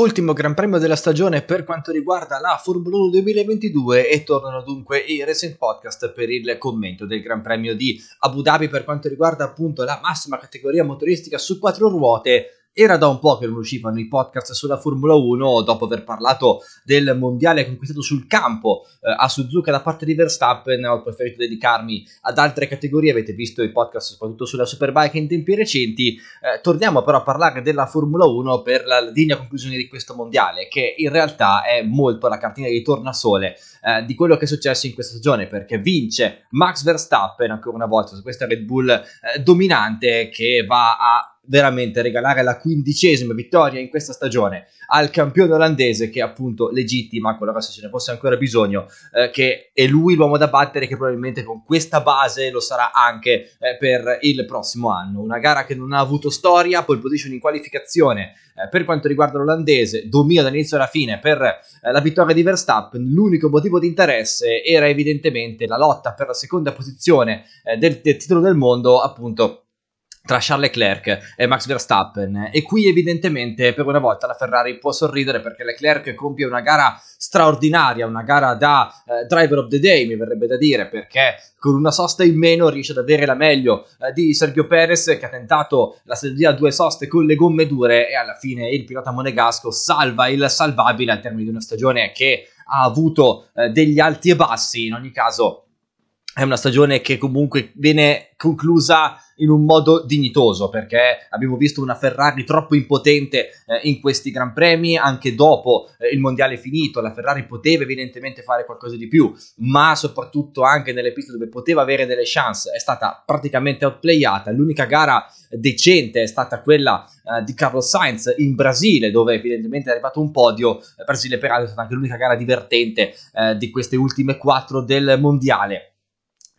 Ultimo Gran Premio della stagione per quanto riguarda la Formula 1 2022 e tornano dunque i Racing Podcast per il commento del Gran Premio di Abu Dhabi per quanto riguarda appunto la massima categoria motoristica su quattro ruote era da un po' che non uscivano i podcast sulla Formula 1 dopo aver parlato del mondiale conquistato sul campo eh, a Suzuka da parte di Verstappen. Ho preferito dedicarmi ad altre categorie. Avete visto i podcast soprattutto sulla Superbike in tempi recenti. Eh, torniamo però a parlare della Formula 1 per la digna conclusione di questo mondiale, che in realtà è molto la cartina di tornasole eh, di quello che è successo in questa stagione, perché vince Max Verstappen ancora una volta su questa Red Bull eh, dominante che va a veramente regalare la quindicesima vittoria in questa stagione al campione olandese che appunto legittima, qualora se ce ne fosse ancora bisogno, eh, che è lui l'uomo da battere che probabilmente con questa base lo sarà anche eh, per il prossimo anno. Una gara che non ha avuto storia, pole position in qualificazione eh, per quanto riguarda l'olandese, dominio dall'inizio alla fine per eh, la vittoria di Verstappen, l'unico motivo di interesse era evidentemente la lotta per la seconda posizione eh, del, del titolo del mondo appunto tra Charles Leclerc e Max Verstappen e qui evidentemente per una volta la Ferrari può sorridere perché Leclerc compie una gara straordinaria, una gara da eh, driver of the day mi verrebbe da dire perché con una sosta in meno riesce ad avere la meglio eh, di Sergio Perez che ha tentato la sedia a due soste con le gomme dure e alla fine il pilota monegasco salva il salvabile al termine di una stagione che ha avuto eh, degli alti e bassi in ogni caso è una stagione che comunque viene conclusa in un modo dignitoso perché abbiamo visto una Ferrari troppo impotente eh, in questi Gran Premi anche dopo eh, il mondiale finito la Ferrari poteva evidentemente fare qualcosa di più ma soprattutto anche nelle piste dove poteva avere delle chance è stata praticamente outplayata l'unica gara decente è stata quella eh, di Carlos Sainz in Brasile dove evidentemente è arrivato un podio eh, Brasile peraltro è stata anche l'unica gara divertente eh, di queste ultime quattro del mondiale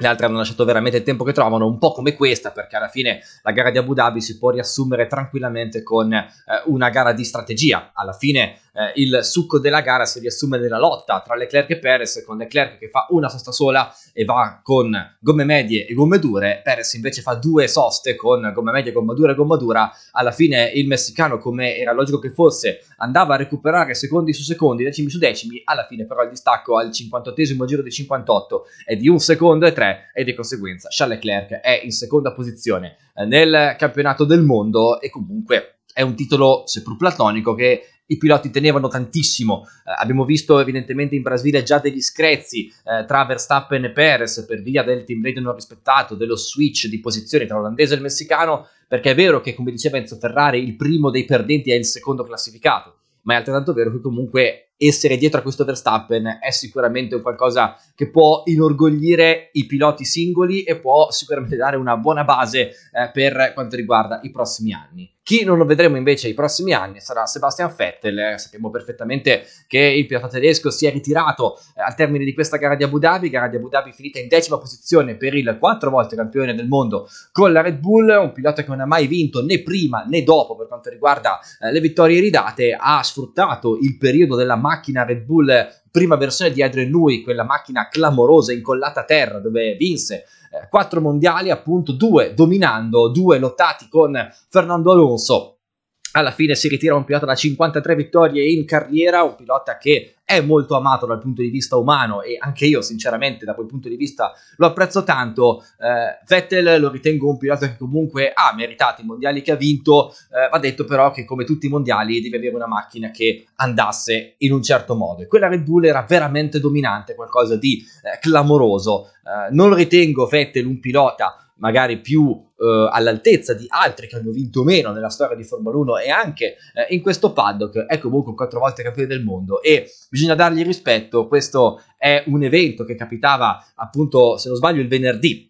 le altre hanno lasciato veramente il tempo che trovano, un po' come questa, perché alla fine la gara di Abu Dhabi si può riassumere tranquillamente con eh, una gara di strategia. Alla fine eh, il succo della gara si riassume nella lotta tra Leclerc e Perez, con Leclerc che fa una sosta sola e va con gomme medie e gomme dure, Perez invece fa due soste con gomme medie, gomma dura e gomma dura, alla fine il messicano come era logico che fosse andava a recuperare secondi su secondi, decimi su decimi, alla fine però il distacco al 58 giro dei 58 è di un secondo e tre e di conseguenza Charles Leclerc è in seconda posizione eh, nel campionato del mondo e comunque è un titolo seppur platonico che i piloti tenevano tantissimo. Eh, abbiamo visto evidentemente in Brasile già degli screzzi eh, tra Verstappen e Perez per via del team radio non rispettato, dello switch di posizione tra l'olandese e il messicano, perché è vero che, come diceva Enzo Ferrari, il primo dei perdenti è il secondo classificato, ma è altrettanto vero che comunque essere dietro a questo Verstappen è sicuramente un qualcosa che può inorgoglire i piloti singoli e può sicuramente dare una buona base eh, per quanto riguarda i prossimi anni. Chi non lo vedremo invece i prossimi anni sarà Sebastian Vettel. Eh, sappiamo perfettamente che il pilota tedesco si è ritirato eh, al termine di questa gara di Abu Dhabi, gara di Abu Dhabi finita in decima posizione per il quattro volte campione del mondo con la Red Bull, un pilota che non ha mai vinto né prima né dopo per quanto riguarda eh, le vittorie ridate, ha sfruttato il periodo della macchina Red Bull prima versione di Adrian Nui, quella macchina clamorosa incollata a terra dove vinse eh, quattro mondiali, appunto due dominando, due lottati con Fernando Alonso alla fine si ritira un pilota da 53 vittorie in carriera, un pilota che è molto amato dal punto di vista umano e anche io sinceramente da quel punto di vista lo apprezzo tanto. Eh, Vettel lo ritengo un pilota che comunque ha meritato i mondiali che ha vinto, eh, va detto però che come tutti i mondiali deve avere una macchina che andasse in un certo modo e quella Red Bull era veramente dominante, qualcosa di eh, clamoroso. Eh, non ritengo Vettel un pilota magari più eh, all'altezza di altri che hanno vinto meno nella storia di Formula 1 e anche eh, in questo paddock è ecco comunque quattro volte campione del mondo e bisogna dargli rispetto, questo è un evento che capitava appunto se non sbaglio il venerdì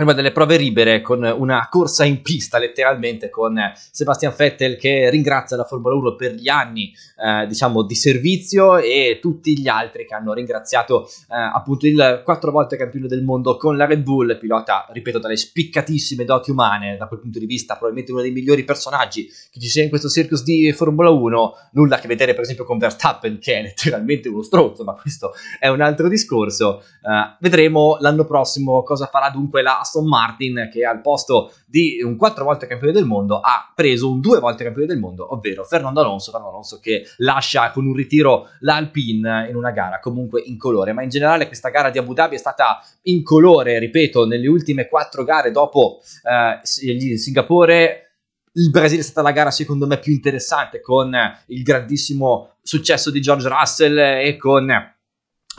prima delle prove libere con una corsa in pista letteralmente con Sebastian Vettel che ringrazia la Formula 1 per gli anni eh, diciamo di servizio e tutti gli altri che hanno ringraziato eh, appunto il quattro volte campione del mondo con la Red Bull pilota ripeto dalle spiccatissime doti umane da quel punto di vista probabilmente uno dei migliori personaggi che ci sia in questo circus di Formula 1 nulla a che vedere per esempio con Verstappen che è letteralmente uno stronzo ma questo è un altro discorso eh, vedremo l'anno prossimo cosa farà dunque la Aston Martin che al posto di un quattro volte campione del mondo ha preso un due volte campione del mondo, ovvero Fernando Alonso, Fernando Alonso che lascia con un ritiro l'Alpine in una gara comunque in colore, ma in generale questa gara di Abu Dhabi è stata in colore, ripeto, nelle ultime quattro gare dopo eh, Singapore il Brasile è stata la gara secondo me più interessante con il grandissimo successo di George Russell e con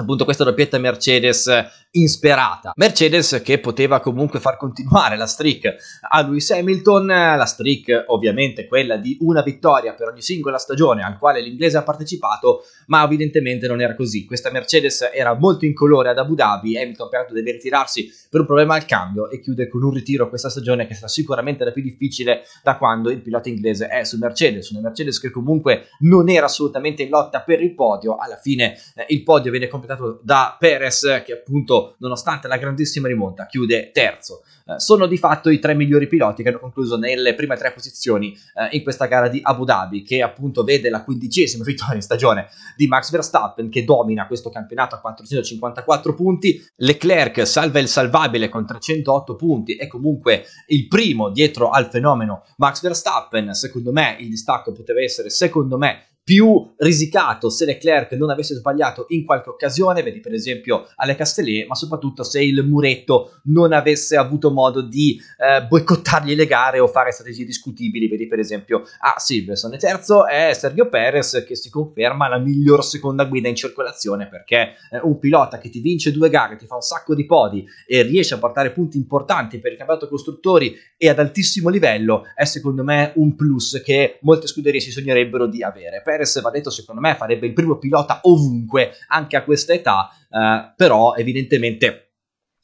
appunto questa doppietta Mercedes eh, insperata. Mercedes che poteva comunque far continuare la streak a Lewis Hamilton, eh, la streak ovviamente quella di una vittoria per ogni singola stagione al quale l'inglese ha partecipato, ma evidentemente non era così. Questa Mercedes era molto incolore ad Abu Dhabi, Hamilton peraltro deve ritirarsi per un problema al cambio e chiude con un ritiro questa stagione che sarà sicuramente la più difficile da quando il pilota inglese è su Mercedes, una Mercedes che comunque non era assolutamente in lotta per il podio, alla fine eh, il podio viene completato dato da Perez che appunto nonostante la grandissima rimonta chiude terzo. Eh, sono di fatto i tre migliori piloti che hanno concluso nelle prime tre posizioni eh, in questa gara di Abu Dhabi che appunto vede la quindicesima vittoria in stagione di Max Verstappen che domina questo campionato a 454 punti, Leclerc salva il salvabile con 308 punti e comunque il primo dietro al fenomeno Max Verstappen, secondo me il distacco poteva essere secondo me più risicato se Leclerc non avesse sbagliato in qualche occasione, vedi per esempio alle Castellet, ma soprattutto se il muretto non avesse avuto modo di eh, boicottargli le gare o fare strategie discutibili, vedi per esempio a ah, Silverson. E terzo è Sergio Perez che si conferma la miglior seconda guida in circolazione perché eh, un pilota che ti vince due gare, ti fa un sacco di podi e riesce a portare punti importanti per il campionato costruttori e ad altissimo livello è secondo me un plus che molte scuderie si sognerebbero di avere. Perez Perez, va detto, secondo me farebbe il primo pilota ovunque, anche a questa età, eh, però evidentemente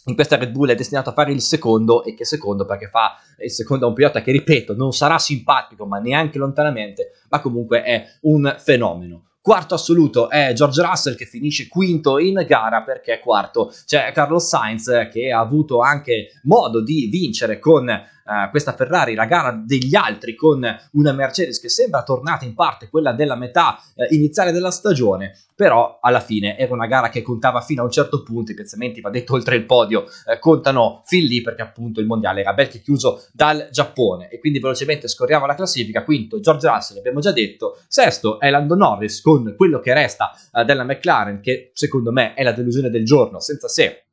in questa Red Bull è destinato a fare il secondo e che secondo perché fa il secondo a un pilota che ripeto non sarà simpatico ma neanche lontanamente ma comunque è un fenomeno Quarto assoluto è George Russell che finisce quinto in gara perché è quarto. C'è Carlos Sainz che ha avuto anche modo di vincere con Uh, questa Ferrari, la gara degli altri con una Mercedes che sembra tornata in parte quella della metà uh, iniziale della stagione, però alla fine era una gara che contava fino a un certo punto, i piazzamenti, va detto, oltre il podio uh, contano fin lì perché appunto il mondiale era bel che chiuso dal Giappone e quindi velocemente scorriamo la classifica, quinto George Russell, abbiamo già detto, sesto è Lando Norris con con quello che resta uh, della McLaren, che secondo me è la delusione del giorno, senza se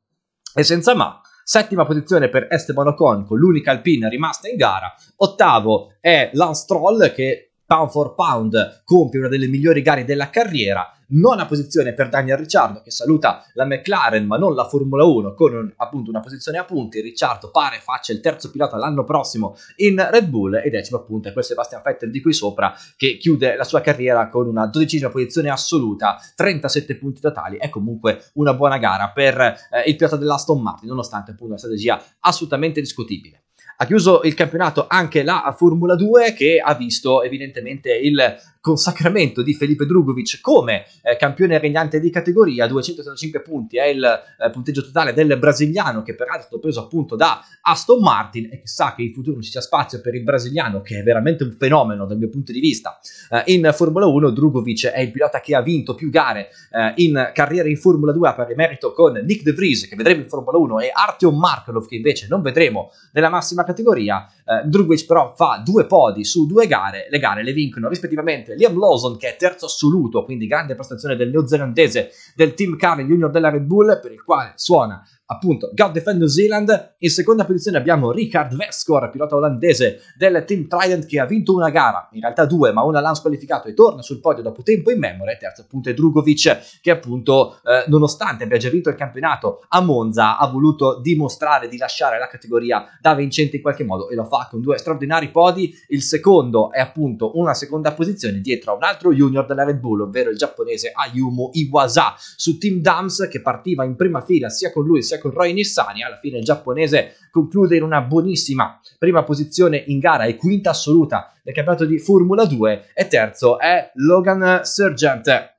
e senza ma. Settima posizione per Esteban Ocon, con l'unica Alpine rimasta in gara. Ottavo è Lance Troll, che pound for pound compie una delle migliori gare della carriera nona posizione per Daniel Ricciardo che saluta la McLaren ma non la Formula 1 con un, appunto una posizione a punti, Ricciardo pare faccia il terzo pilota l'anno prossimo in Red Bull e decimo appunto è quel Sebastian Vettel di qui sopra che chiude la sua carriera con una dodicesima posizione assoluta, 37 punti totali, è comunque una buona gara per eh, il pilota dell'Aston Martin nonostante appunto una strategia assolutamente discutibile. Ha chiuso il campionato anche la Formula 2 che ha visto evidentemente il consacramento di Felipe Drugovic come eh, campione regnante di categoria, 235 punti è il eh, punteggio totale del brasiliano che peraltro è stato preso appunto da Aston Martin e chissà che in futuro ci sia spazio per il brasiliano che è veramente un fenomeno dal mio punto di vista. Eh, in Formula 1 Drugovic è il pilota che ha vinto più gare eh, in carriera in Formula 2 a pari merito con Nick De Vries che vedremo in Formula 1 e Artyom Markelov che invece non vedremo nella massima categoria. Eh, Drugovic però fa due podi su due gare, le gare le vincono rispettivamente Liam Lawson che è terzo assoluto, quindi grande prestazione del neozelandese del team Cavill Junior della Red Bull per il quale suona appunto God Defend New Zealand. In seconda posizione abbiamo Richard Vescor, pilota olandese del Team Trident che ha vinto una gara, in realtà due, ma una l'ha squalificato e torna sul podio dopo tempo in memoria. Terzo appunto è Drugovic che appunto eh, nonostante abbia già vinto il campionato a Monza ha voluto dimostrare di lasciare la categoria da vincente in qualche modo e lo fa con due straordinari podi. Il secondo è appunto una seconda posizione dietro a un altro junior della Red Bull, ovvero il giapponese Ayumu Iwasa su Team Dams che partiva in prima fila sia con lui sia corsa con Roy Nissani. Alla fine il giapponese conclude in una buonissima prima posizione in gara e quinta assoluta del campionato di Formula 2 e terzo è Logan Sergent.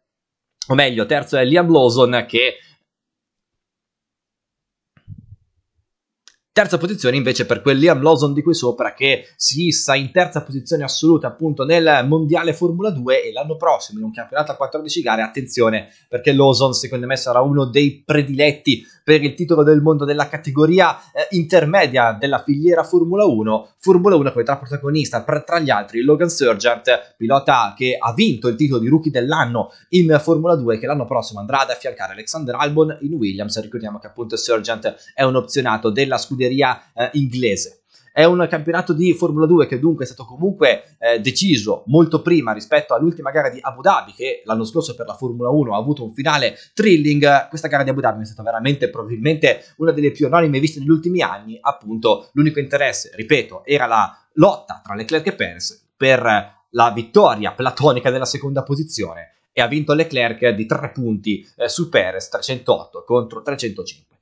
O meglio, terzo è Liam Lawson che Terza posizione invece per quel Liam Lawson di qui sopra che si issa in terza posizione assoluta appunto nel Mondiale Formula 2 e l'anno prossimo in un campionato a 14 gare, attenzione perché Lawson secondo me sarà uno dei prediletti per il titolo del mondo della categoria eh, intermedia della filiera Formula 1, Formula 1 come tra protagonista per, tra gli altri Logan Sergent, pilota che ha vinto il titolo di rookie dell'anno in Formula 2 che l'anno prossimo andrà ad affiancare Alexander Albon in Williams, ricordiamo che appunto Sergent è un opzionato della scuderia scuderia eh, inglese. È un campionato di Formula 2 che dunque è stato comunque eh, deciso molto prima rispetto all'ultima gara di Abu Dhabi, che l'anno scorso per la Formula 1 ha avuto un finale thrilling. Questa gara di Abu Dhabi è stata veramente probabilmente una delle più anonime viste negli ultimi anni. Appunto, l'unico interesse, ripeto, era la lotta tra Leclerc e Perez per la vittoria platonica della seconda posizione e ha vinto Leclerc di 3 punti eh, su Perez 308 contro 305.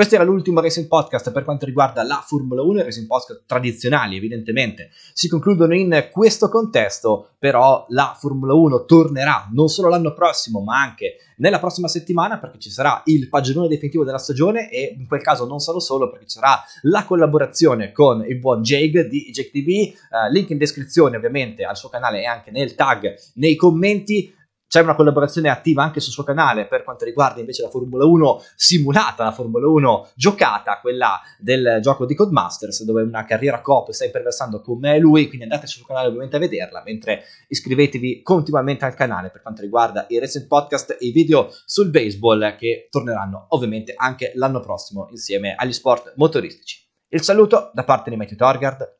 Questo era l'ultimo Racing Podcast per quanto riguarda la Formula 1 e Racing Podcast tradizionali, evidentemente. Si concludono in questo contesto, però la Formula 1 tornerà non solo l'anno prossimo, ma anche nella prossima settimana perché ci sarà il pagellone definitivo della stagione e in quel caso non sarò solo perché ci sarà la collaborazione con il buon Jake di Jake TV, eh, link in descrizione ovviamente al suo canale e anche nel tag nei commenti c'è una collaborazione attiva anche sul suo canale per quanto riguarda invece la Formula 1 simulata, la Formula 1 giocata, quella del gioco di Codemasters, dove una carriera coop sta imperversando con me e lui, quindi andate sul canale ovviamente a vederla, mentre iscrivetevi continuamente al canale per quanto riguarda i recent podcast e i video sul baseball che torneranno ovviamente anche l'anno prossimo insieme agli sport motoristici. Il saluto da parte di Matthew Torgard,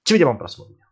ci vediamo al prossimo video.